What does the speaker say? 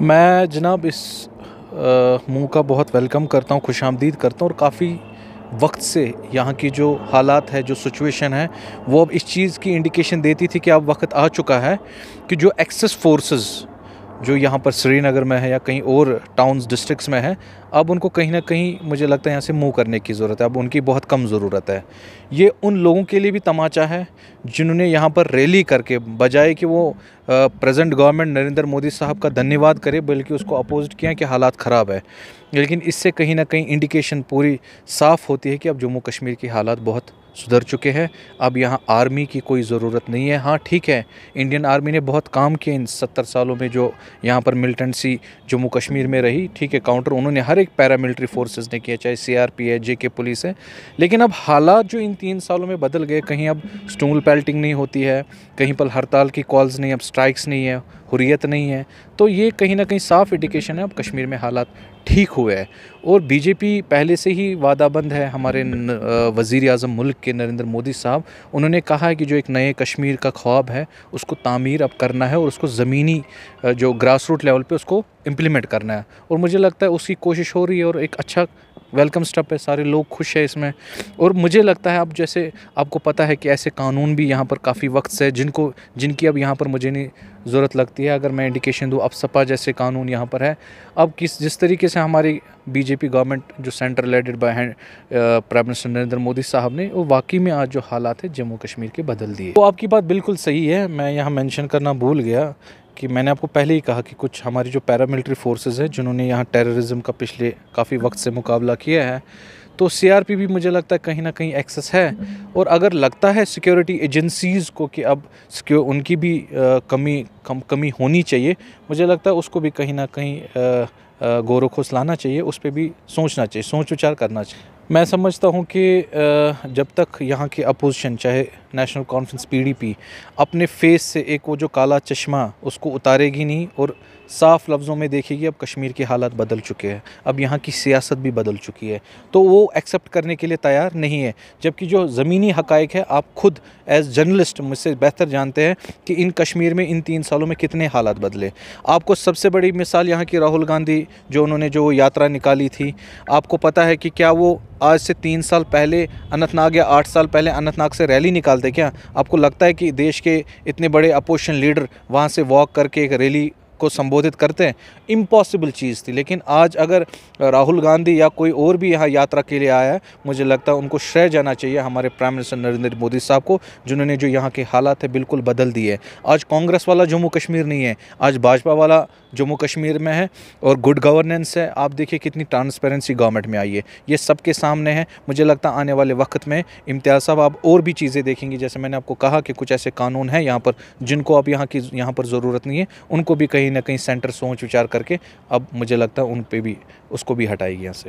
मैं जनाब इस मुँह का बहुत वेलकम करता हूँ खुश आमदीद करता हूँ और काफ़ी वक्त से यहाँ की जो हालात है जो सिचुएशन है वो अब इस चीज़ की इंडिकेशन देती थी कि अब वक्त आ चुका है कि जो एक्सेस फोर्सेस जो यहाँ पर श्रीनगर में है या कहीं और टाउन्स डिस्ट्रिक्ट्स में है अब उनको कहीं ना कहीं मुझे लगता है यहाँ से मूव करने की ज़रूरत है अब उनकी बहुत कम ज़रूरत है ये उन लोगों के लिए भी तमाचा है जिन्होंने यहाँ पर रैली करके बजाय कि वो प्रेजेंट गवर्नमेंट नरेंद्र मोदी साहब का धन्यवाद करे बल्कि उसको अपोजिट किया कि हालात ख़राब है लेकिन इससे कहीं ना कहीं इंडिकेशन पूरी साफ़ होती है कि अब जम्मू कश्मीर के हालात बहुत सुधर चुके हैं अब यहाँ आर्मी की कोई ज़रूरत नहीं है हाँ ठीक है इंडियन आर्मी ने बहुत काम किए इन सत्तर सालों में जो यहाँ पर मिलिटेंसी जम्मू कश्मीर में रही ठीक है काउंटर उन्होंने हर एक पैरामिलिट्री फोर्सेस ने किया चाहे सी आर पी है जे के पुलिस है लेकिन अब हालात जो इन तीन सालों में बदल गए कहीं अब स्टूल पेल्टिंग नहीं होती है कहीं पर हड़ताल की कॉल्स नहीं अब स्ट्राइक्स नहीं है हुरियत नहीं है तो ये कहीं ना कहीं साफ इंडिकेशन है अब कश्मीर में हालात ठीक हुए हैं और बीजेपी पहले से ही वादाबंद है हमारे वज़ी अजम मुल्क के नरेंद्र मोदी साहब उन्होंने कहा है कि जो एक नए कश्मीर का ख्वाब है उसको तामीर अब करना है और उसको ज़मीनी जो ग्रास रूट लेवल पे उसको इम्प्लीमेंट करना है और मुझे लगता है उसकी कोशिश हो रही है और एक अच्छा वेलकम स्टेप है सारे लोग खुश है इसमें और मुझे लगता है अब जैसे आपको पता है कि ऐसे कानून भी यहाँ पर काफ़ी वक्त से जिनको जिनकी अब यहाँ पर मुझे नहीं ज़रूरत लगती है अगर मैं इंडिकेशन दूँ अब सपा जैसे कानून यहाँ पर है अब किस जिस तरीके से हमारी बीजेपी गवर्नमेंट जो centre leaded by hand prime minister Narendra Modi साहब ने वो वाकई में आज जो हालात है जम्मू कश्मीर के बदल दिए तो आपकी बात बिल्कुल सही है मैं यहाँ मैंशन करना भूल गया कि मैंने आपको पहले ही कहा कि कुछ हमारी जो पैरामिलिट्री फोर्सेज हैं जिन्होंने यहाँ टेररिज्म का पिछले काफ़ी वक्त से मुकाबला किया है तो सीआरपी भी मुझे लगता है कहीं ना कहीं एक्सेस है और अगर लगता है सिक्योरिटी एजेंसीज़ को कि अब उनकी भी कमी कम कमी होनी चाहिए मुझे लगता है उसको भी कहीं ना कहीं गौरव खोस लाना चाहिए उस पर भी सोचना चाहिए सोच विचार करना चाहिए मैं समझता हूं कि जब तक यहां की अपोजिशन चाहे नेशनल कॉन्फ्रेंस पीडीपी अपने फेस से एक वो जो काला चश्मा उसको उतारेगी नहीं और साफ लफ्ज़ों में देखिए कि अब कश्मीर के हालात बदल चुके हैं अब यहाँ की सियासत भी बदल चुकी है तो वो एक्सेप्ट करने के लिए तैयार नहीं है जबकि जो ज़मीनी हकाइक है आप खुद एज जर्नलिस्ट मुझसे बेहतर जानते हैं कि इन कश्मीर में इन तीन सालों में कितने हालात बदले आपको सबसे बड़ी मिसाल यहाँ की राहुल गांधी जो उन्होंने जो यात्रा निकाली थी आपको पता है कि क्या वो आज से तीन साल पहले अनंतनाग या आठ साल पहले अनंतनाग से रैली निकालते क्या आपको लगता है कि देश के इतने बड़े अपोजिशन लीडर वहाँ से वॉक करके एक रैली को संबोधित करते हैं इम्पॉसिबल चीज़ थी लेकिन आज अगर राहुल गांधी या कोई और भी यहाँ यात्रा के लिए आया है मुझे लगता है उनको श्रेय जाना चाहिए हमारे प्राइम मिनिस्टर नरेंद्र मोदी साहब को जिन्होंने जो यहाँ के हालात है बिल्कुल बदल दिए आज कांग्रेस वाला जम्मू कश्मीर नहीं है आज भाजपा वाला जम्मू कश्मीर में है और गुड गवर्नेंस है आप देखिए कितनी ट्रांसपेरेंसी गवर्नमेंट में आई है ये सबके सामने है मुझे लगता आने वाले वक्त में इम्तियाज़ साहब आप और भी चीज़ें देखेंगे जैसे मैंने आपको कहा कि कुछ ऐसे कानून हैं यहाँ पर जिनको आप यहाँ की यहाँ पर ज़रूरत नहीं है उनको भी कहीं कहीं ना कहीं सेंटर सोच विचार करके अब मुझे लगता है उन पर भी उसको भी हटाएगी यहाँ से